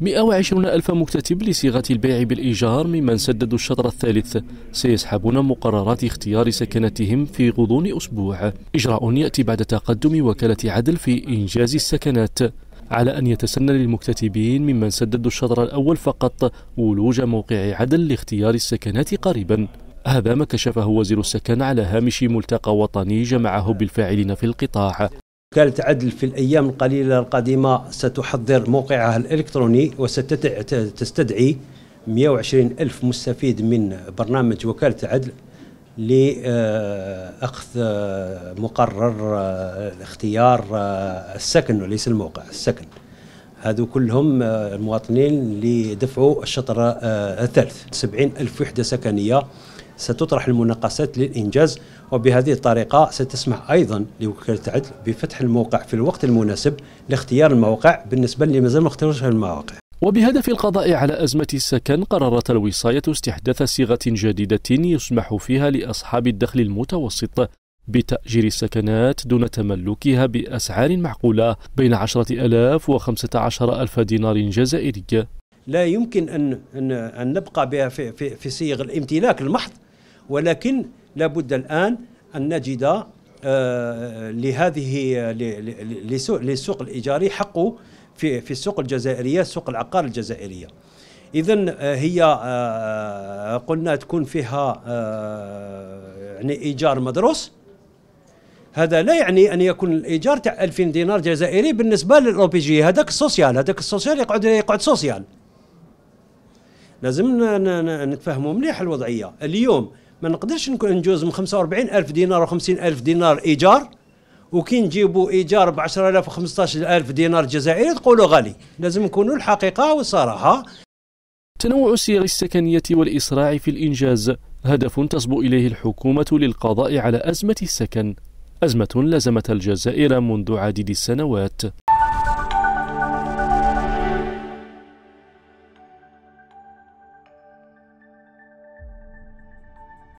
120 ألف مكتتب لصيغة البيع بالإيجار ممن سددوا الشطر الثالث سيسحبون مقررات اختيار سكنتهم في غضون أسبوع إجراء يأتي بعد تقدم وكالة عدل في إنجاز السكنات على أن يتسنى للمكتتبين ممن سددوا الشطر الأول فقط ولوج موقع عدل لاختيار السكنات قريبا هذا ما كشفه وزير السكن على هامش ملتقى وطني جمعه بالفاعلين في القطاع وكالة عدل في الأيام القليلة القادمة ستحضر موقعها الإلكتروني وستستدعي 120 ألف مستفيد من برنامج وكالة عدل لأخذ مقرر اختيار السكن وليس الموقع السكن هذو كلهم المواطنين اللي دفعوا الشطر الثالث 70 ألف وحدة سكنية ستطرح المناقصات للإنجاز وبهذه الطريقة ستسمح أيضا لوكالة عدل بفتح الموقع في الوقت المناسب لاختيار الموقع بالنسبة لمازال ما, ما اختاروش المواقع وبهدف القضاء على أزمة السكن قررت الوصاية استحداث صيغة جديدة يسمح فيها لأصحاب الدخل المتوسط بتأجير السكنات دون تملكها بأسعار معقولة بين وخمسة و ألف دينار جزائري لا يمكن أن أن نبقى بها في, في, في صيغ الامتلاك المحض ولكن لابد الآن أن نجد آه، لهذه للسوق الإيجاري حقه في في السوق الجزائرية سوق العقار الجزائرية إذا آه، هي آه، قلنا تكون فيها يعني إيجار مدروس هذا لا يعني ان يكون الايجار تاع 2000 دينار جزائري بالنسبه للاو بي جي هذاك السوسيال هذاك السوسيال يقعد يقعد سوسيال لازم نتفهموا مليح الوضعيه اليوم ما نقدرش نكون نجوز من 45000 دينار و 50000 دينار ايجار وكي نجيبوا ايجار ب 10000 و 15000 دينار جزائري تقولوا غالي لازم نكونوا الحقيقه والصراحه تنوع السير السكنيه والاسراع في الانجاز هدف تصبو اليه الحكومه للقضاء على ازمه السكن ازمه لازمت الجزائر منذ عديد السنوات